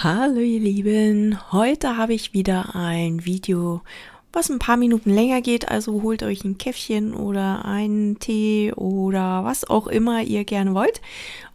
Hallo ihr Lieben, heute habe ich wieder ein Video, was ein paar Minuten länger geht, also holt euch ein Käffchen oder einen Tee oder was auch immer ihr gerne wollt.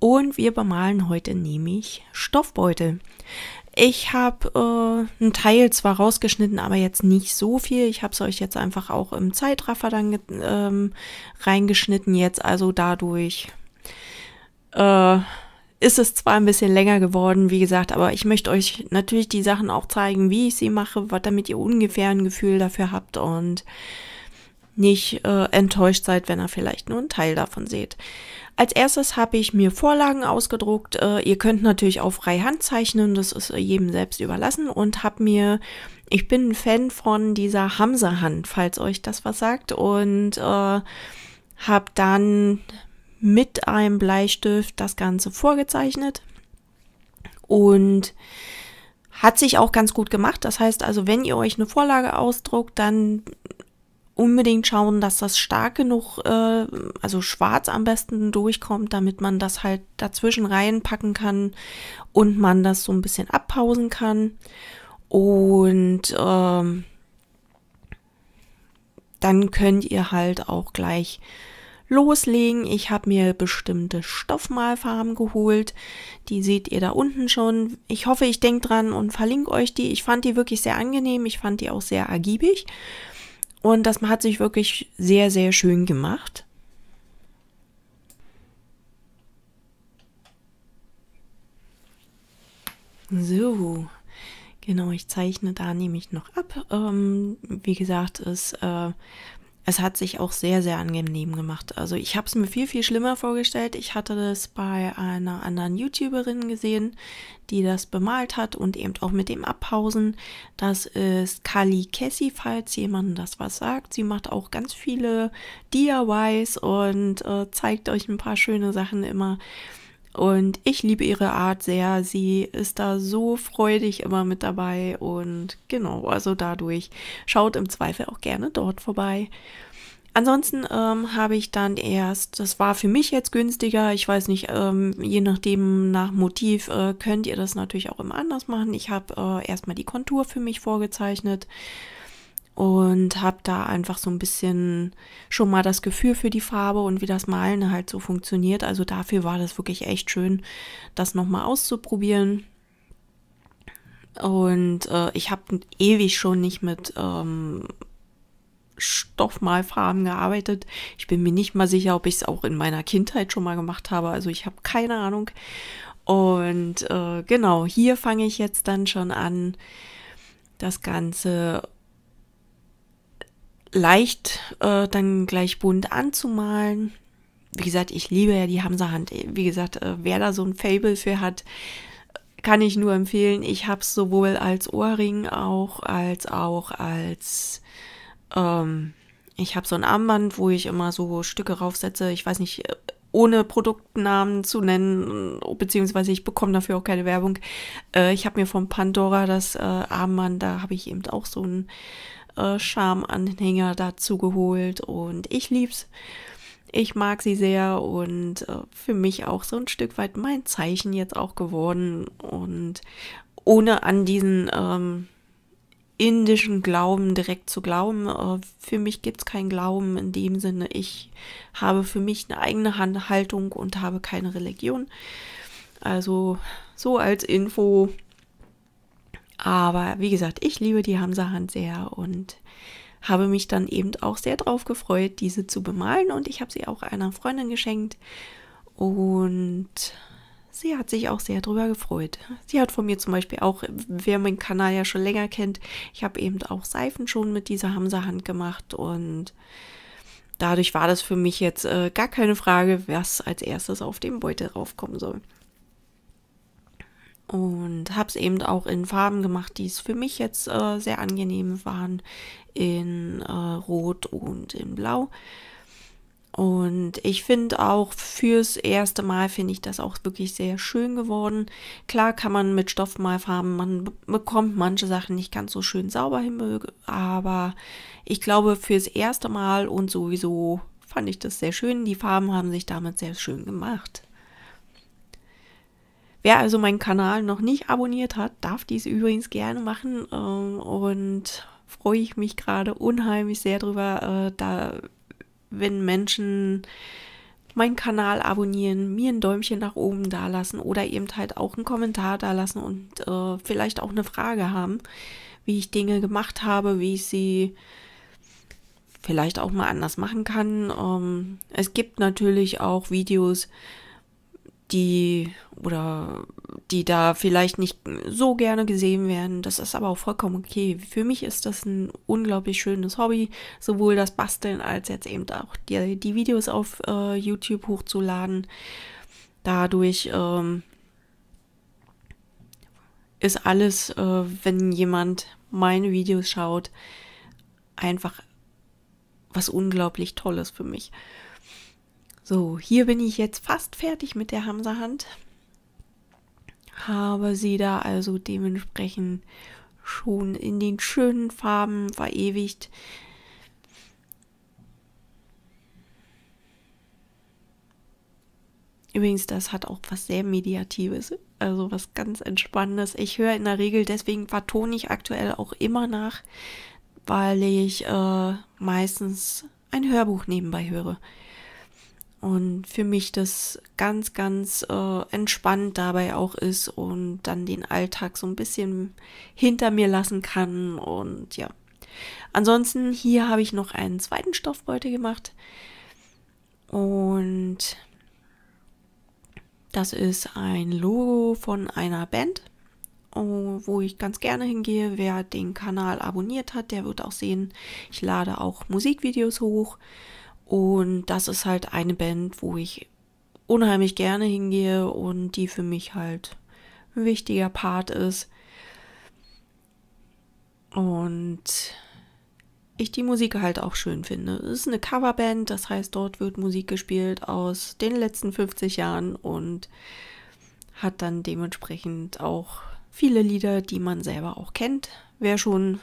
Und wir bemalen heute nämlich Stoffbeutel. Ich habe äh, einen Teil zwar rausgeschnitten, aber jetzt nicht so viel. Ich habe es euch jetzt einfach auch im Zeitraffer dann ähm, reingeschnitten, jetzt also dadurch... Äh, ist es zwar ein bisschen länger geworden, wie gesagt, aber ich möchte euch natürlich die Sachen auch zeigen, wie ich sie mache, was damit ihr ungefähr ein Gefühl dafür habt und nicht äh, enttäuscht seid, wenn ihr vielleicht nur einen Teil davon seht. Als erstes habe ich mir Vorlagen ausgedruckt. Äh, ihr könnt natürlich auch frei Hand zeichnen, das ist äh, jedem selbst überlassen und habe mir, ich bin ein Fan von dieser Hamsa-Hand, falls euch das was sagt und äh, habe dann mit einem Bleistift das Ganze vorgezeichnet und hat sich auch ganz gut gemacht. Das heißt also, wenn ihr euch eine Vorlage ausdruckt, dann unbedingt schauen, dass das stark genug, äh, also schwarz am besten durchkommt, damit man das halt dazwischen reinpacken kann und man das so ein bisschen abpausen kann. Und ähm, dann könnt ihr halt auch gleich loslegen. Ich habe mir bestimmte Stoffmalfarben geholt. Die seht ihr da unten schon. Ich hoffe, ich denke dran und verlinke euch die. Ich fand die wirklich sehr angenehm. Ich fand die auch sehr ergiebig. Und das hat sich wirklich sehr, sehr schön gemacht. So, genau, ich zeichne da nämlich noch ab. Ähm, wie gesagt, es äh, es hat sich auch sehr, sehr angenehm gemacht. Also ich habe es mir viel, viel schlimmer vorgestellt. Ich hatte das bei einer anderen YouTuberin gesehen, die das bemalt hat und eben auch mit dem Abhausen. Das ist Kali Cassie, falls jemand das was sagt. Sie macht auch ganz viele DIYs und äh, zeigt euch ein paar schöne Sachen immer. Und ich liebe ihre Art sehr. Sie ist da so freudig immer mit dabei. Und genau, also dadurch schaut im Zweifel auch gerne dort vorbei. Ansonsten ähm, habe ich dann erst, das war für mich jetzt günstiger, ich weiß nicht, ähm, je nachdem nach Motiv äh, könnt ihr das natürlich auch immer anders machen. Ich habe äh, erstmal die Kontur für mich vorgezeichnet und habe da einfach so ein bisschen schon mal das Gefühl für die Farbe und wie das Malen halt so funktioniert. Also dafür war das wirklich echt schön, das nochmal auszuprobieren. Und äh, ich habe ewig schon nicht mit ähm, Stoffmalfarben gearbeitet. Ich bin mir nicht mal sicher, ob ich es auch in meiner Kindheit schon mal gemacht habe. Also ich habe keine Ahnung. Und äh, genau, hier fange ich jetzt dann schon an, das Ganze leicht äh, dann gleich bunt anzumalen. Wie gesagt, ich liebe ja die Hamsa-Hand. Wie gesagt, äh, wer da so ein Fable für hat, kann ich nur empfehlen. Ich habe es sowohl als Ohrring auch, als auch als... Ähm, ich habe so ein Armband, wo ich immer so Stücke raufsetze. Ich weiß nicht, äh, ohne Produktnamen zu nennen, äh, beziehungsweise ich bekomme dafür auch keine Werbung. Äh, ich habe mir von Pandora das äh, Armband, da habe ich eben auch so ein äh, Charme-Anhänger dazu geholt und ich lieb's. Ich mag sie sehr und äh, für mich auch so ein Stück weit mein Zeichen jetzt auch geworden und ohne an diesen ähm, indischen Glauben direkt zu glauben. Äh, für mich gibt's keinen Glauben in dem Sinne. Ich habe für mich eine eigene Haltung und habe keine Religion. Also so als Info aber wie gesagt, ich liebe die Hamsa-Hand sehr und habe mich dann eben auch sehr drauf gefreut, diese zu bemalen. Und ich habe sie auch einer Freundin geschenkt. Und sie hat sich auch sehr drüber gefreut. Sie hat von mir zum Beispiel auch, wer meinen Kanal ja schon länger kennt, ich habe eben auch Seifen schon mit dieser Hamsa-Hand gemacht. Und dadurch war das für mich jetzt äh, gar keine Frage, was als erstes auf dem Beutel raufkommen soll und habe es eben auch in Farben gemacht, die es für mich jetzt äh, sehr angenehm waren, in äh, Rot und in Blau. Und ich finde auch fürs erste Mal finde ich das auch wirklich sehr schön geworden. Klar kann man mit Stoffmalfarben, man bekommt manche Sachen nicht ganz so schön sauber hin, aber ich glaube fürs erste Mal und sowieso fand ich das sehr schön. Die Farben haben sich damit sehr schön gemacht. Wer also meinen Kanal noch nicht abonniert hat, darf dies übrigens gerne machen ähm, und freue ich mich gerade unheimlich sehr drüber, äh, da wenn Menschen meinen Kanal abonnieren, mir ein Däumchen nach oben dalassen oder eben halt auch einen Kommentar dalassen und äh, vielleicht auch eine Frage haben, wie ich Dinge gemacht habe, wie ich sie vielleicht auch mal anders machen kann. Ähm, es gibt natürlich auch Videos, die oder die da vielleicht nicht so gerne gesehen werden. Das ist aber auch vollkommen okay. Für mich ist das ein unglaublich schönes Hobby, sowohl das Basteln als jetzt eben auch die, die Videos auf äh, YouTube hochzuladen. Dadurch ähm, ist alles, äh, wenn jemand meine Videos schaut, einfach was unglaublich Tolles für mich. So, hier bin ich jetzt fast fertig mit der Hamsa-Hand. Habe sie da also dementsprechend schon in den schönen Farben verewigt. Übrigens, das hat auch was sehr Mediatives, also was ganz Entspannendes. Ich höre in der Regel, deswegen vertone ich aktuell auch immer nach, weil ich äh, meistens ein Hörbuch nebenbei höre und für mich das ganz, ganz äh, entspannt dabei auch ist und dann den Alltag so ein bisschen hinter mir lassen kann und ja. Ansonsten hier habe ich noch einen zweiten Stoffbeutel gemacht und das ist ein Logo von einer Band, äh, wo ich ganz gerne hingehe. Wer den Kanal abonniert hat, der wird auch sehen, ich lade auch Musikvideos hoch. Und das ist halt eine Band, wo ich unheimlich gerne hingehe und die für mich halt ein wichtiger Part ist. Und ich die Musik halt auch schön finde. Es ist eine Coverband, das heißt, dort wird Musik gespielt aus den letzten 50 Jahren und hat dann dementsprechend auch viele Lieder, die man selber auch kennt. Wer schon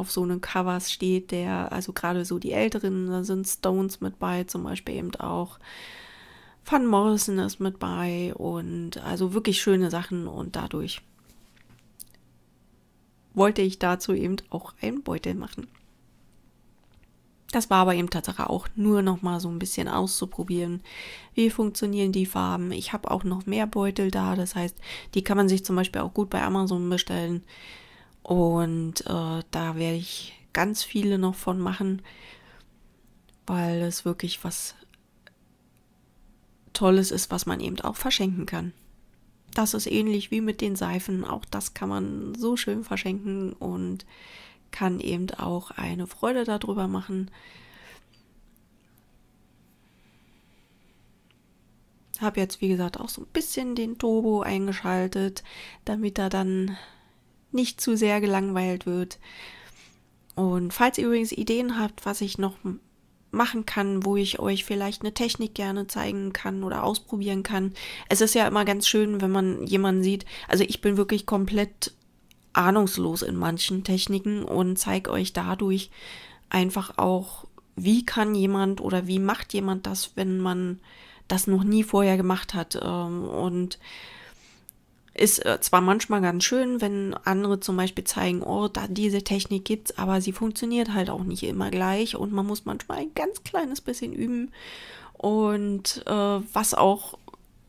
auf so einen Covers steht, der, also gerade so die älteren, da sind Stones mit bei, zum Beispiel eben auch. Van Morrison ist mit bei und also wirklich schöne Sachen und dadurch wollte ich dazu eben auch einen Beutel machen. Das war aber eben tatsächlich auch nur noch mal so ein bisschen auszuprobieren, wie funktionieren die Farben. Ich habe auch noch mehr Beutel da, das heißt, die kann man sich zum Beispiel auch gut bei Amazon bestellen. Und äh, da werde ich ganz viele noch von machen, weil es wirklich was Tolles ist, was man eben auch verschenken kann. Das ist ähnlich wie mit den Seifen. Auch das kann man so schön verschenken und kann eben auch eine Freude darüber machen. Habe jetzt, wie gesagt, auch so ein bisschen den Turbo eingeschaltet, damit er dann nicht zu sehr gelangweilt wird. Und falls ihr übrigens Ideen habt, was ich noch machen kann, wo ich euch vielleicht eine Technik gerne zeigen kann oder ausprobieren kann. Es ist ja immer ganz schön, wenn man jemanden sieht. Also ich bin wirklich komplett ahnungslos in manchen Techniken und zeige euch dadurch einfach auch, wie kann jemand oder wie macht jemand das, wenn man das noch nie vorher gemacht hat. Ähm, und ist äh, zwar manchmal ganz schön, wenn andere zum Beispiel zeigen, oh, da diese Technik gibt's, aber sie funktioniert halt auch nicht immer gleich und man muss manchmal ein ganz kleines bisschen üben. Und äh, was auch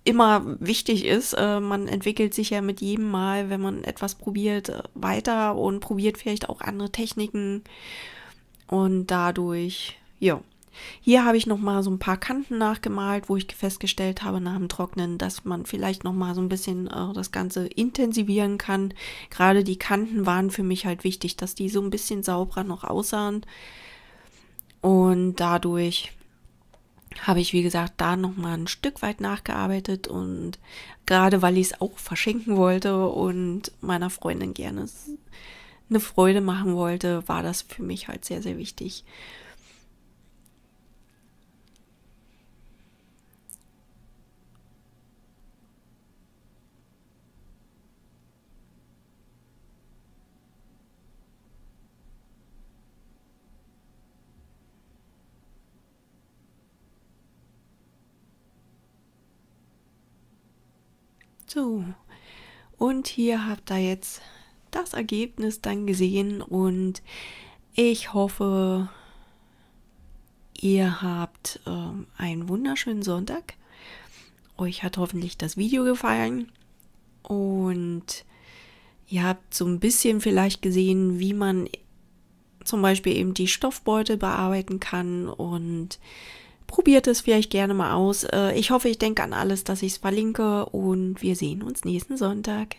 immer wichtig ist. Äh, man entwickelt sich ja mit jedem Mal, wenn man etwas probiert, äh, weiter und probiert vielleicht auch andere Techniken. Und dadurch, ja, hier habe ich nochmal so ein paar Kanten nachgemalt, wo ich festgestellt habe nach dem Trocknen, dass man vielleicht nochmal so ein bisschen äh, das Ganze intensivieren kann. Gerade die Kanten waren für mich halt wichtig, dass die so ein bisschen sauberer noch aussahen. Und dadurch habe ich, wie gesagt, da nochmal ein Stück weit nachgearbeitet und gerade weil ich es auch verschenken wollte und meiner Freundin gerne eine Freude machen wollte, war das für mich halt sehr, sehr wichtig. So, und hier habt ihr jetzt das Ergebnis dann gesehen und ich hoffe, ihr habt ähm, einen wunderschönen Sonntag. Euch hat hoffentlich das Video gefallen und ihr habt so ein bisschen vielleicht gesehen, wie man zum Beispiel eben die Stoffbeutel bearbeiten kann und probiert es vielleicht gerne mal aus. Äh, ich hoffe, ich denke an alles, dass ich es verlinke und wir sehen uns nächsten Sonntag.